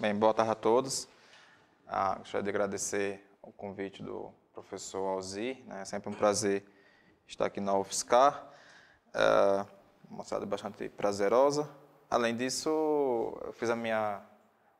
Bem, boa tarde a todos. Ah, gostaria de agradecer o convite do professor Alzi. Né? É sempre um prazer estar aqui na UFSCar. Ah, uma cidade bastante prazerosa. Além disso, eu fiz a minha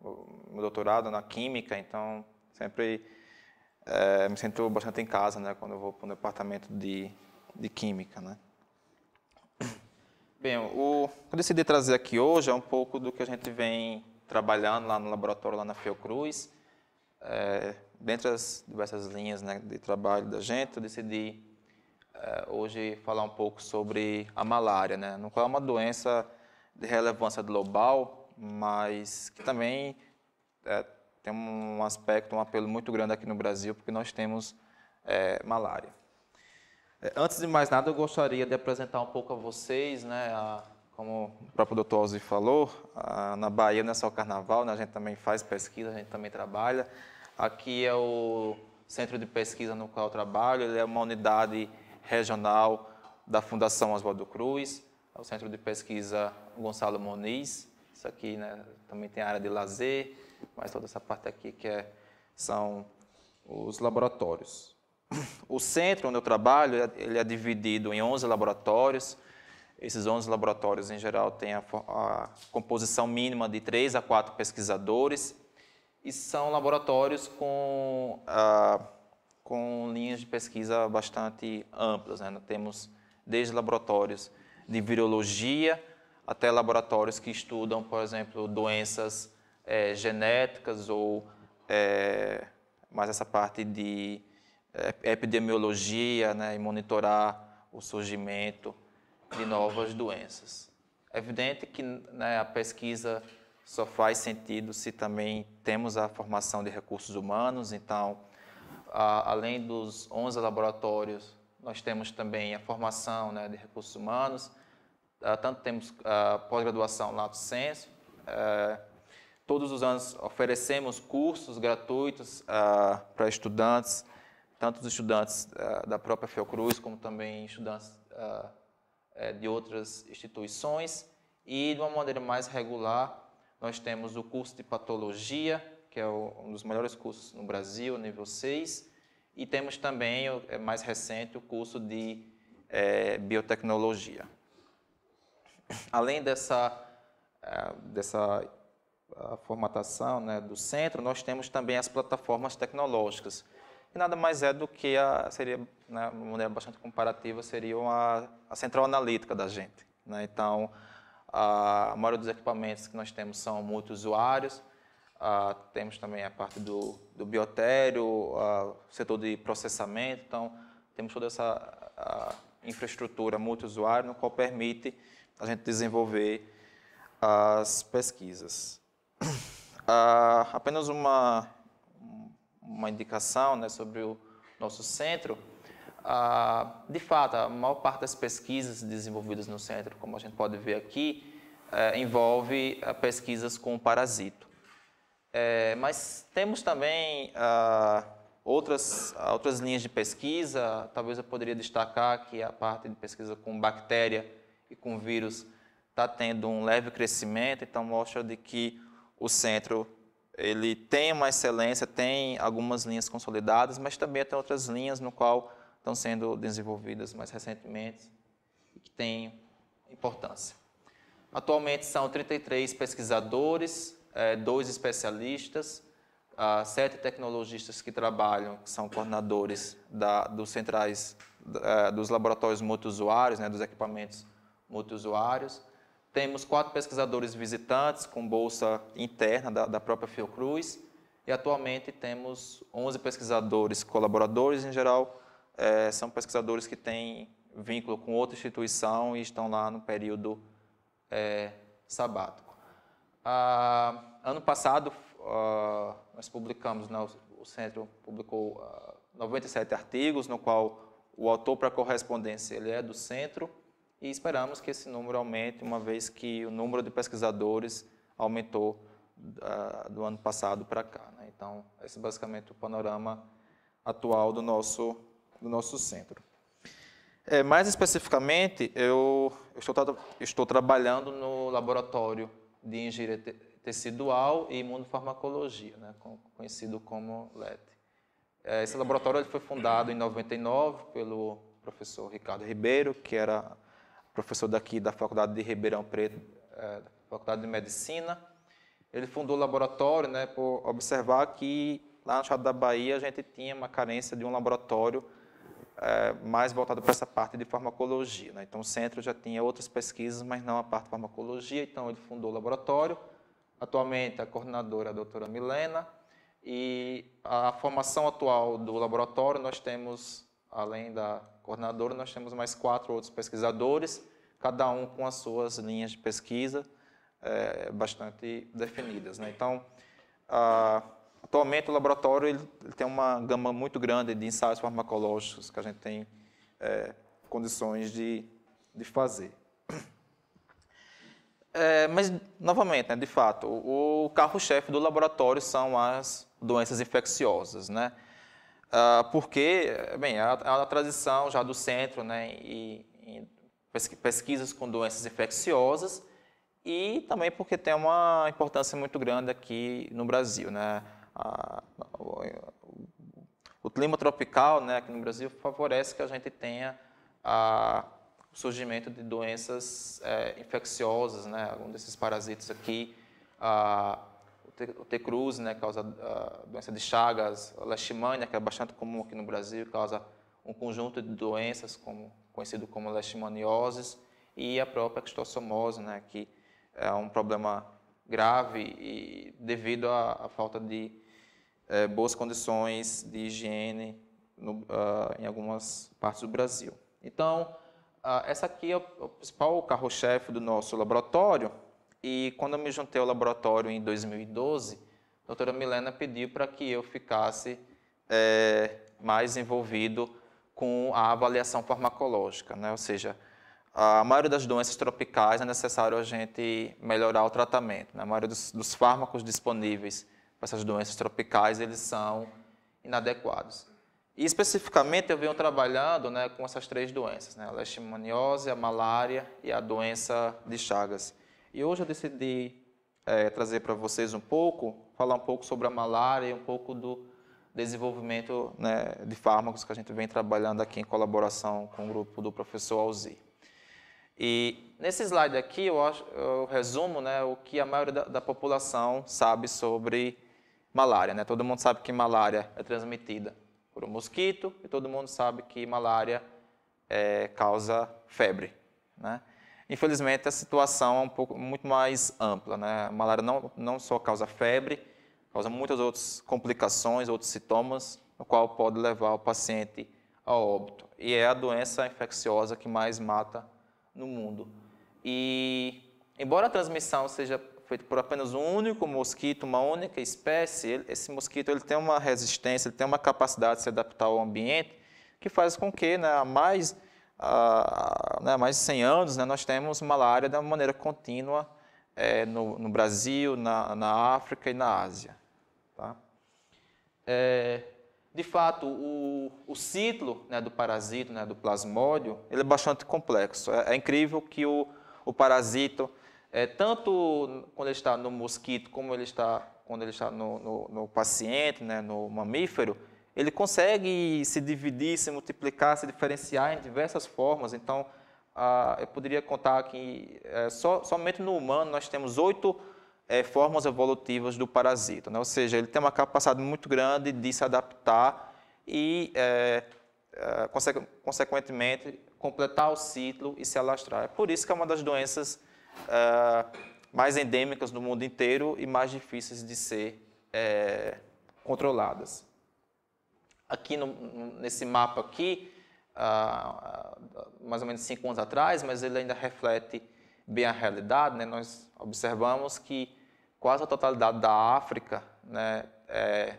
meu doutorado na Química, então sempre é, me sinto bastante em casa né, quando eu vou para o departamento de, de Química. Né? Bem, o que eu decidi trazer aqui hoje é um pouco do que a gente vem trabalhando lá no laboratório, lá na Fiocruz. É, dentre as diversas linhas né, de trabalho da gente, eu decidi é, hoje falar um pouco sobre a malária, né, no qual é uma doença de relevância global, mas que também é, tem um aspecto, um apelo muito grande aqui no Brasil, porque nós temos é, malária. É, antes de mais nada, eu gostaria de apresentar um pouco a vocês né, a, como o próprio doutor Alzi falou, na Bahia não é só o carnaval, né? a gente também faz pesquisa, a gente também trabalha. Aqui é o centro de pesquisa no qual eu trabalho, ele é uma unidade regional da Fundação Oswaldo Cruz, é o centro de pesquisa Gonçalo Moniz. Isso aqui né, também tem a área de lazer, mas toda essa parte aqui que é, são os laboratórios. O centro onde eu trabalho ele é dividido em 11 laboratórios, esses 11 laboratórios, em geral, têm a, a composição mínima de 3 a 4 pesquisadores e são laboratórios com, com linhas de pesquisa bastante amplas. Né? Nós temos desde laboratórios de virologia até laboratórios que estudam, por exemplo, doenças é, genéticas ou é, mais essa parte de é, epidemiologia né? e monitorar o surgimento de novas doenças. É evidente que né, a pesquisa só faz sentido se também temos a formação de recursos humanos, então, a, além dos 11 laboratórios, nós temos também a formação né, de recursos humanos, a, ah, tanto temos a ah, pós-graduação Lato Senso, eh, todos os anos oferecemos cursos gratuitos ah, para estudantes, tanto os estudantes da própria Fiocruz, como também estudantes eh, de outras instituições e de uma maneira mais regular nós temos o curso de patologia, que é um dos melhores cursos no Brasil, nível 6, e temos também, o é mais recente, o curso de é, biotecnologia. Além dessa, eh, dessa ah, formatação né, do centro, nós temos também as plataformas tecnológicas, e nada mais é do que a seria, né, uma maneira bastante comparativa, seria uma, a central analítica da gente. Né? Então, a maioria dos equipamentos que nós temos são multiusuários, ah, temos também a parte do, do biotério, o setor de processamento, então temos toda essa infraestrutura multiusuário no qual permite a gente desenvolver as pesquisas. apenas uma uma indicação né, sobre o nosso centro, ah, de fato, a maior parte das pesquisas desenvolvidas no centro, como a gente pode ver aqui, eh, envolve ah, pesquisas com parasito. Eh, mas temos também ah, outras, outras linhas de pesquisa, talvez eu poderia destacar que a parte de pesquisa com bactéria e com vírus está tendo um leve crescimento, então mostra de que o centro ele tem uma excelência, tem algumas linhas consolidadas, mas também tem outras linhas no qual estão sendo desenvolvidas mais recentemente e que têm importância. Atualmente são 33 pesquisadores, é, dois especialistas, ah, sete tecnologistas que trabalham, que são coordenadores da, dos centrais, dos laboratórios multiusuários, né, dos equipamentos multiusuários, temos quatro pesquisadores visitantes com bolsa interna da, da própria Fiocruz e atualmente temos 11 pesquisadores colaboradores, em geral é, são pesquisadores que têm vínculo com outra instituição e estão lá no período é, sabático. Ah, ano passado, ah, nós publicamos, né, o centro publicou ah, 97 artigos, no qual o autor para correspondência ele é do centro, e esperamos que esse número aumente, uma vez que o número de pesquisadores aumentou uh, do ano passado para cá. Né? Então, esse é basicamente o panorama atual do nosso, do nosso centro. É, mais especificamente, eu, estou, tra estou trabalhando no laboratório de engenharia te tecidual e imunofarmacologia, né, com, conhecido como LET. É, esse laboratório ele foi fundado em 99 pelo professor Ricardo Ribeiro, que era professor daqui da Faculdade de Ribeirão Preto, é, Faculdade de Medicina. Ele fundou o laboratório né, por observar que lá no estado da Bahia a gente tinha uma carência de um laboratório é, mais voltado para essa parte de farmacologia. Né? Então, o centro já tinha outras pesquisas, mas não a parte de farmacologia, então ele fundou o laboratório. Atualmente, a coordenadora é a doutora Milena. E a formação atual do laboratório, nós temos Além da coordenadora, nós temos mais quatro outros pesquisadores, cada um com as suas linhas de pesquisa é, bastante definidas. Né? Então, a, atualmente o laboratório ele, ele tem uma gama muito grande de ensaios farmacológicos que a gente tem é, condições de, de fazer. É, mas, novamente, né, de fato, o, o carro-chefe do laboratório são as doenças infecciosas. Né? Ah, porque, bem, é a, é transição já do centro, né, e, e pesquisas com doenças infecciosas e também porque tem uma importância muito grande aqui no Brasil, né. A, o, o clima tropical, né, aqui no Brasil favorece que a gente tenha a, o surgimento de doenças é, infecciosas, né, algum desses parasitas aqui. A, ah, o T. cruz, né, causa a ah, doença de Chagas, a leishmania, que é bastante comum aqui no Brasil, causa um conjunto de doenças como, conhecido como leishmanioses e a própria quistossomose, né, que é um problema grave e devido à, à falta de é, boas condições de higiene no, uh, em algumas partes do Brasil. Então, uh, essa aqui é o, o principal carro-chefe do nosso laboratório, e quando eu me juntei ao laboratório em 2012, a doutora Milena pediu para que eu ficasse é, mais envolvido com a avaliação farmacológica, né? ou seja, a maioria das doenças tropicais é necessário a gente melhorar o tratamento. Né? A maioria dos, dos fármacos disponíveis para essas doenças tropicais, eles são inadequados. E especificamente eu venho trabalhando né, com essas três doenças, né, a leishmaniose, a malária e a doença de Chagas. E hoje eu decidi é, trazer para vocês um pouco, falar um pouco sobre a malária e um pouco do desenvolvimento né, de fármacos que a gente vem trabalhando aqui em colaboração com o grupo do professor Alzi. E nesse slide aqui eu, acho, eu resumo né, o que a maioria da, da, população sabe sobre malária. Né? Todo mundo sabe que malária é transmitida por um mosquito e todo mundo sabe que malária é, causa febre. Né? Infelizmente, a situação é um pouco muito mais ampla. Né? A malária não, não só causa febre, causa muitas outras complicações, outros sintomas, no qual pode levar o paciente ao óbito. E é a doença infecciosa que mais mata no mundo. E, embora a transmissão seja feita por apenas um único mosquito, uma única espécie, ele, esse mosquito ele tem uma resistência, ele tem uma capacidade de se adaptar ao ambiente, que faz com que né, a mais há né, mais de 100 anos, né, nós temos malária de uma maneira contínua é, no, no, Brasil, na, na, África e na Ásia. Tá? É, de fato, o, o ciclo né, do parasito, né, do plasmódio, ele é bastante complexo. É, é incrível que o, o parasito, é, tanto quando ele está no mosquito, como ele está, quando ele está no, no, no paciente, né, no mamífero, ele consegue se dividir, se multiplicar, se diferenciar em diversas formas. Então, ah, eu poderia contar que é, eh, so, somente no humano nós temos oito é, formas evolutivas do parasita, né? ou seja, ele tem uma capacidade muito grande de se adaptar e, é, consequentemente, completar o ciclo e se alastrar. É por isso que é uma das doenças mais endêmicas no mundo inteiro e mais difíceis de ser controladas aqui no, nesse mapa aqui, ah, ah, mais ou menos cinco anos atrás, mas ele ainda reflete bem a realidade. Né? Nós observamos que quase a totalidade da África né, é,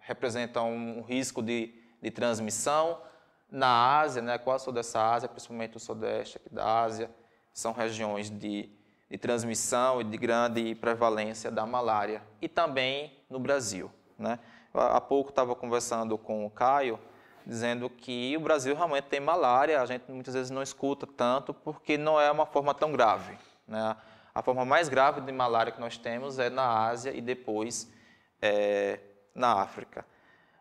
representa um risco de, de transmissão. Na Ásia, né, quase toda essa Ásia, principalmente o sudeste aqui da Ásia, são regiões de, de transmissão e de grande prevalência da malária. E também no Brasil. Né? Há pouco estava conversando com o Caio, dizendo que o Brasil realmente tem malária, a gente muitas vezes não escuta tanto porque não é uma forma tão grave. Né? A forma mais grave de malária que nós temos é na Ásia e depois é, na África.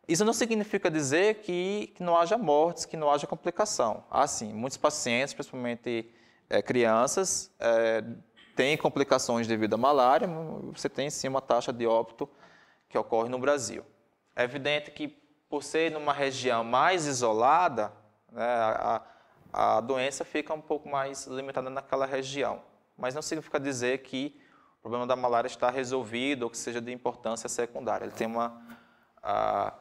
Isso não significa dizer que, que, não haja mortes, que não haja complicação. Há sim, muitos pacientes, principalmente é, crianças, é, têm complicações devido à malária, você tem sim uma taxa de óbito que ocorre no Brasil. É evidente que, por ser numa região mais isolada, né, a, a doença fica um pouco mais limitada naquela região. Mas não significa dizer que o problema da malária está resolvido ou que seja de importância secundária. Ele tem uma. A,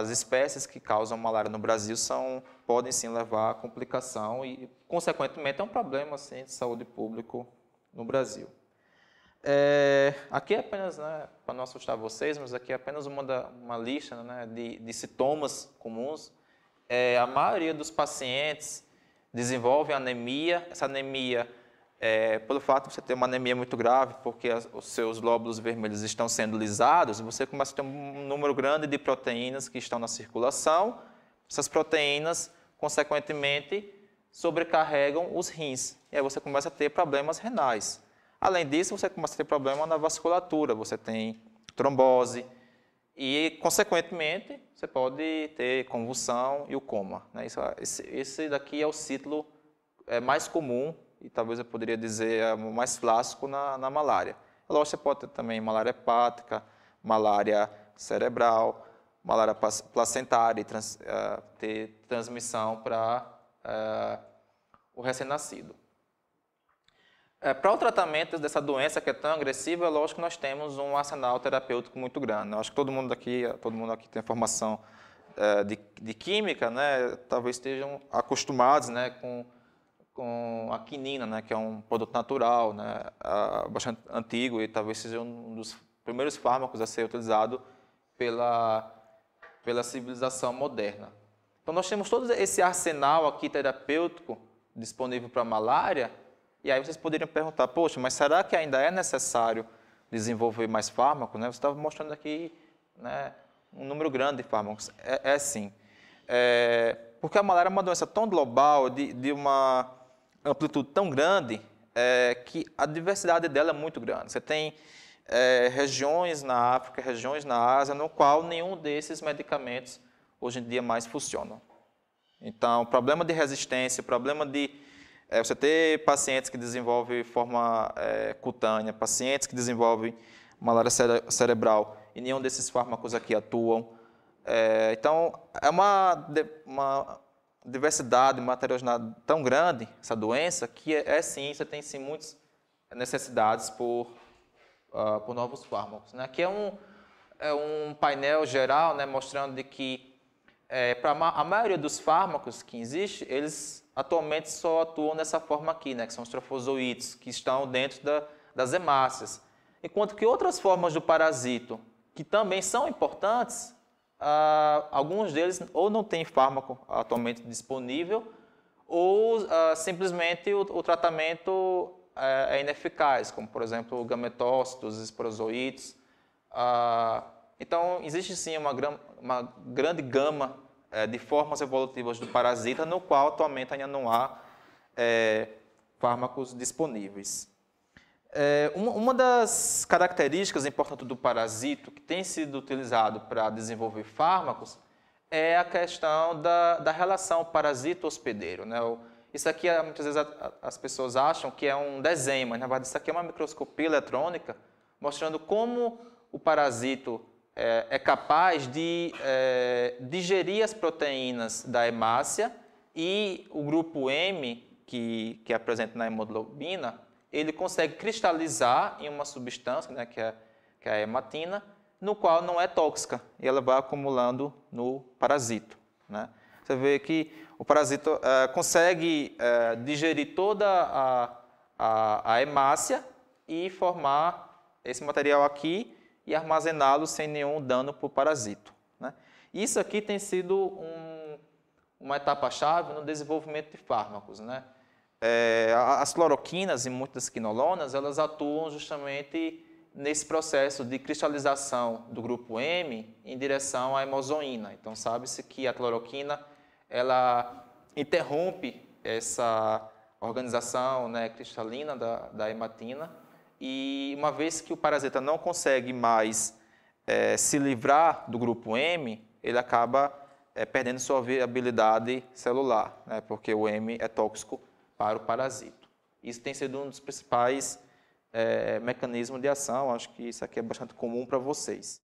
as espécies que causam malária no Brasil são, podem sim levar a complicação e, consequentemente, é um problema assim, de saúde pública no Brasil. É, aqui é apenas, né, para não assustar vocês, mas aqui é apenas uma, da, uma lista né, de, de, sintomas comuns. É, a maioria dos pacientes desenvolve anemia. Essa anemia, é, pelo fato de você ter uma anemia muito grave, porque as, os seus glóbulos vermelhos estão sendo lisados, você começa a ter um número grande de proteínas que estão na circulação. Essas proteínas, consequentemente, sobrecarregam os rins. E aí você começa a ter problemas renais. Além disso, você começa a ter problema na vasculatura, você tem trombose e, consequentemente, você pode ter convulsão e o coma. Né? Esse, esse daqui é o ciclo é, mais comum e talvez eu poderia dizer é mais clássico na, na malária. É lógico, você pode ter também malária hepática, malária cerebral, malária placentária e trans, uh, ter transmissão para uh, o recém-nascido. É, para o tratamento dessa doença que é tão agressiva, é lógico que nós temos um arsenal terapêutico muito grande. Eu acho que todo mundo aqui, todo mundo aqui tem formação é, de, de, química, né? Talvez estejam acostumados, né, com, com a quinina, né, que é um produto natural, né, a, bastante antigo e talvez seja um dos primeiros fármacos a ser utilizado pela pela civilização moderna. Então nós temos todo esse arsenal aqui terapêutico disponível para a malária e aí vocês poderiam perguntar, poxa, mas será que ainda é necessário desenvolver mais fármacos? Né? Você estava mostrando aqui né, um número grande de fármacos. É, é sim. É, porque a malária é uma doença tão global, de, de uma amplitude tão grande, é, que a diversidade dela é muito grande. Você tem é, regiões na África, regiões na Ásia, no qual nenhum desses medicamentos hoje em dia mais funcionam. Então, problema de resistência, problema de é, você ter pacientes que desenvolvem forma é, cutânea, pacientes que desenvolvem malária cere cerebral e nenhum desses fármacos aqui atuam. É, então, é uma, uma diversidade, uma tão grande, essa doença, que é, é, sim, você tem sim muitas necessidades por, uh, por novos fármacos. Né? Aqui é um, é um painel geral né, mostrando de que é, eh, para a maioria dos fármacos que existe, eles atualmente só atuam nessa forma aqui, né, que são os trofozoítes, que estão dentro da, das hemácias. Enquanto que outras formas do parasito, que também são importantes, ah, alguns deles ou não têm fármaco atualmente disponível, ou ah, simplesmente o, o tratamento eh, é, ineficaz, como por exemplo gametócitos, esporozoítos. Ah, então, existe sim uma, uma grande gama é, de formas evolutivas do parasita, no qual atualmente ainda não há é, fármacos disponíveis. É, uma, uma das características importantes do parasito que tem sido utilizado para desenvolver fármacos é a questão da, da relação parasito-hospedeiro. Né? Isso aqui, muitas vezes, as pessoas acham que é um desenho, mas na verdade isso aqui é uma microscopia eletrônica mostrando como o parasito é, é capaz de é, digerir as proteínas da hemácia e o grupo M, que, que é presente na hemoglobina, ele consegue cristalizar em uma substância, né, que, é, que é a hematina, no qual não é tóxica e ela vai acumulando no parasito. Né? Você vê que o parasito é, consegue é, digerir toda a, a, a hemácia e formar esse material aqui e armazená-lo sem nenhum dano para o parasito. Né? Isso aqui tem sido um, uma etapa-chave no desenvolvimento de fármacos. Né? É, as cloroquinas e muitas quinolonas, elas atuam justamente nesse processo de cristalização do grupo M em direção à hemozoína. Então, sabe-se que a cloroquina, ela interrompe essa organização né, cristalina da, da hematina e uma vez que o parasita não consegue mais é, se livrar do grupo M, ele acaba é, perdendo sua viabilidade celular, né? porque o M é tóxico para o parasito. Isso tem sido um dos principais é, mecanismos de ação, acho que isso aqui é bastante comum para vocês.